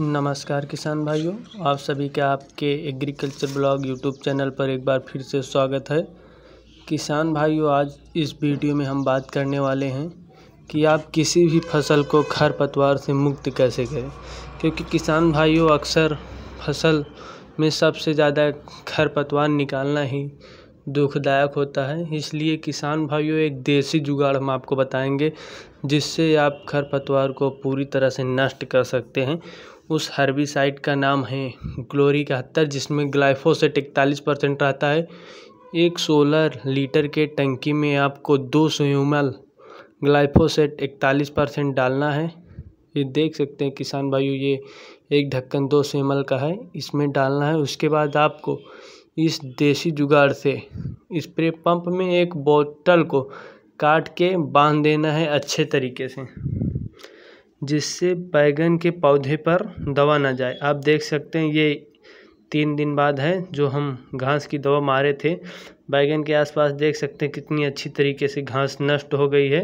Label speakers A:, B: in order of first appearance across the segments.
A: नमस्कार किसान भाइयों आप सभी के आपके एग्रीकल्चर ब्लॉग यूट्यूब चैनल पर एक बार फिर से स्वागत है किसान भाइयों आज इस वीडियो में हम बात करने वाले हैं कि आप किसी भी फसल को खरपतवार से मुक्त कैसे करें क्योंकि किसान भाइयों अक्सर फसल में सबसे ज़्यादा खरपतवार निकालना ही दुखदायक होता है इसलिए किसान भाइयों एक देसी जुगाड़ हम आपको बताएंगे जिससे आप खरपतवार को पूरी तरह से नष्ट कर सकते हैं उस हर्बिसाइड का नाम है ग्लोरी इकहत्तर जिसमें ग्लाइफोसेट इकतालीस परसेंट रहता है एक सोलर लीटर के टंकी में आपको दो सोमल ग्लाइफोसेट इकतालीस परसेंट डालना है ये देख सकते हैं किसान भाइयों ये एक ढक्कन दो सोमल का है इसमें डालना है उसके बाद आपको इस देसी जुगाड़ से स्प्रे पंप में एक बोतल को काट के बांध देना है अच्छे तरीके से जिससे बैंगन के पौधे पर दवा ना जाए आप देख सकते हैं ये तीन दिन बाद है जो हम घास की दवा मारे थे बैगन के आसपास देख सकते हैं कितनी अच्छी तरीके से घास नष्ट हो गई है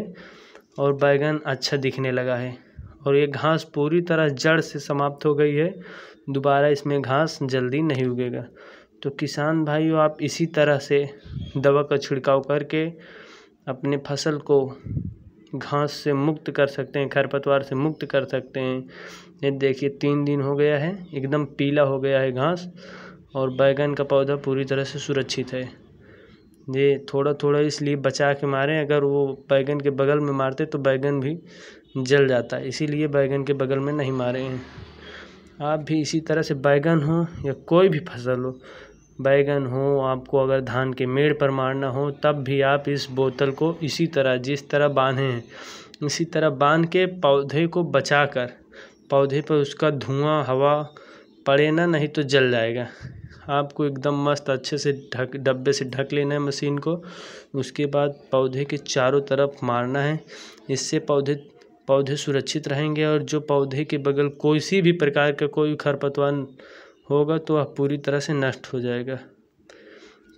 A: और बैंगन अच्छा दिखने लगा है और ये घास पूरी तरह जड़ से समाप्त हो गई है दोबारा इसमें घास जल्दी नहीं उगेगा तो किसान भाइयों आप इसी तरह से दवा का छिड़काव करके अपने फसल को घास से मुक्त कर सकते हैं खरपतवार से मुक्त कर सकते हैं ये देखिए तीन दिन हो गया है एकदम पीला हो गया है घास और बैगन का पौधा पूरी तरह से सुरक्षित है ये थोड़ा थोड़ा इसलिए बचा के मारें अगर वो बैगन के बगल में मारते तो बैगन भी जल जाता है इसीलिए बैगन के बगल में नहीं मारे हैं आप भी इसी तरह से बैगन हो या कोई भी फसल हो बैगन हो आपको अगर धान के मेड़ पर मारना हो तब भी आप इस बोतल को इसी तरह जिस तरह बांधे हैं इसी तरह बांध के पौधे को बचा कर पौधे पर उसका धुआँ हवा पड़े ना नहीं तो जल जाएगा आपको एकदम मस्त अच्छे से ढक डब्बे से ढक लेना है मशीन को उसके बाद पौधे के चारों तरफ मारना है इससे पौधे पौधे सुरक्षित रहेंगे और जो पौधे के बगल कोई सी भी प्रकार का कोई खरपतवार होगा तो वह पूरी तरह से नष्ट हो जाएगा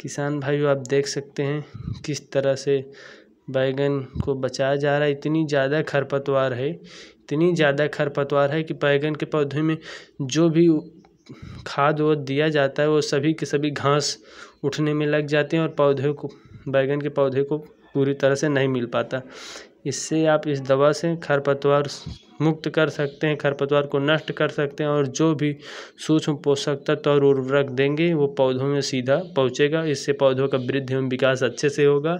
A: किसान भाइयों आप देख सकते हैं किस तरह से बैगन को बचाया जा रहा है इतनी ज़्यादा खरपतवार है इतनी ज़्यादा खरपतवार है कि बैगन के पौधे में जो भी खाद वो दिया जाता है वो सभी के सभी घास उठने में लग जाते हैं और पौधे को बैगन के पौधे को पूरी तरह से नहीं मिल पाता इससे आप इस दवा से खरपतवार मुक्त कर सकते हैं खरपतवार को नष्ट कर सकते हैं और जो भी सूक्ष्म पोषक तत्व और उर्वरक देंगे वो पौधों में सीधा पहुँचेगा इससे पौधों का वृद्धि एवं विकास अच्छे से होगा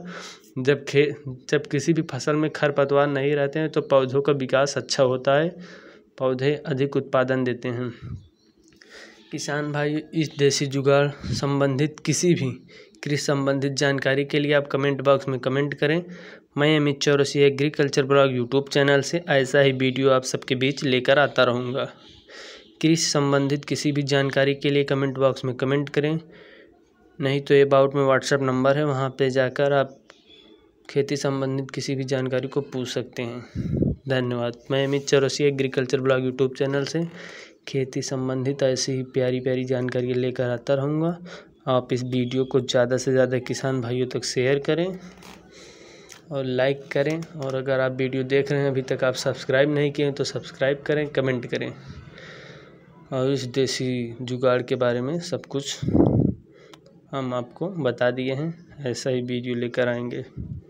A: जब खे जब किसी भी फसल में खरपतवार नहीं रहते हैं तो पौधों का विकास अच्छा होता है पौधे अधिक उत्पादन देते हैं किसान भाई इस देसी जुगाड़ संबंधित किसी भी कृषि संबंधित जानकारी के लिए आप कमेंट बॉक्स में कमेंट करें मैं Amit Chaurasi agriculture blog YouTube channel से ऐसा ही वीडियो आप सबके बीच लेकर आता रहूँगा कृषि संबंधित किसी भी जानकारी के लिए कमेंट बॉक्स में कमेंट करें नहीं तो अबाउट में व्हाट्सएप नंबर है वहाँ पर जाकर आप खेती संबंधित किसी भी जानकारी को पूछ सकते हैं धन्यवाद मैं Amit Chaurasi agriculture blog YouTube channel से खेती संबंधित ऐसी ही प्यारी प्यारी जानकारी लेकर आता रहूँगा आप इस वीडियो को ज़्यादा से ज़्यादा किसान भाइयों तक शेयर करें और लाइक करें और अगर आप वीडियो देख रहे हैं अभी तक आप सब्सक्राइब नहीं किए हैं तो सब्सक्राइब करें कमेंट करें और इस देसी जुगाड़ के बारे में सब कुछ हम आपको बता दिए हैं ऐसा ही वीडियो लेकर आएंगे